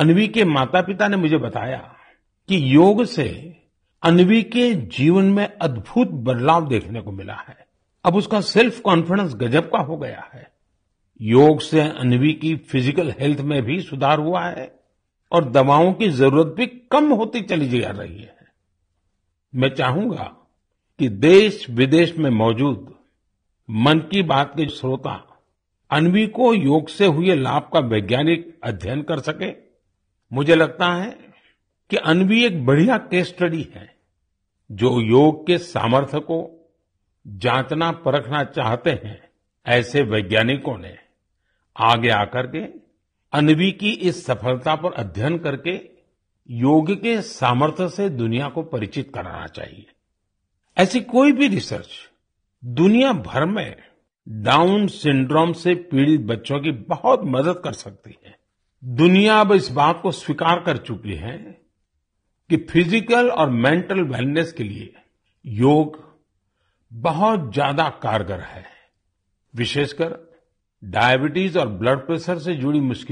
अन्वी के मातापिता ने मुझे बताया कि योग से अन्वी के जीवन में अद्भुत बदलाव देखने को मिला है अब उसका सेल्फ कॉन्फिडेंस गजब का हो गया है योग से अन्वी की फिजिकल हेल्थ में भी सुधार हुआ है और दवाओं की जरूरत भी कम होती चली जा रही है मैं चाहूंगा कि देश विदेश में मौजूद मन की बात के श्रोता अन्वी को योग से हुए लाभ का वैज्ञानिक अध्ययन कर सके मुझे लगता है कि अन्वी एक बढ़िया केस स्टडी है जो योग के सामर्थ्य को जांचना परखना चाहते हैं ऐसे वैज्ञानिकों ने आगे आकर के अन्वी की इस सफलता पर अध्ययन करके योग के सामर्थ्य से दुनिया को परिचित कराना चाहिए ऐसी कोई भी रिसर्च दुनिया भर में डाउन सिंड्रोम से पीड़ित बच्चों की बहुत मदद कर सकती है दुनिया अब इस बात को स्वीकार कर चुकी है कि फिजिकल और मेंटल वेलनेस के लिए योग बहुत ज्यादा कारगर है विशेषकर डायबीट्स और ब्लड प्रेशर से जुड़ी मुश्किल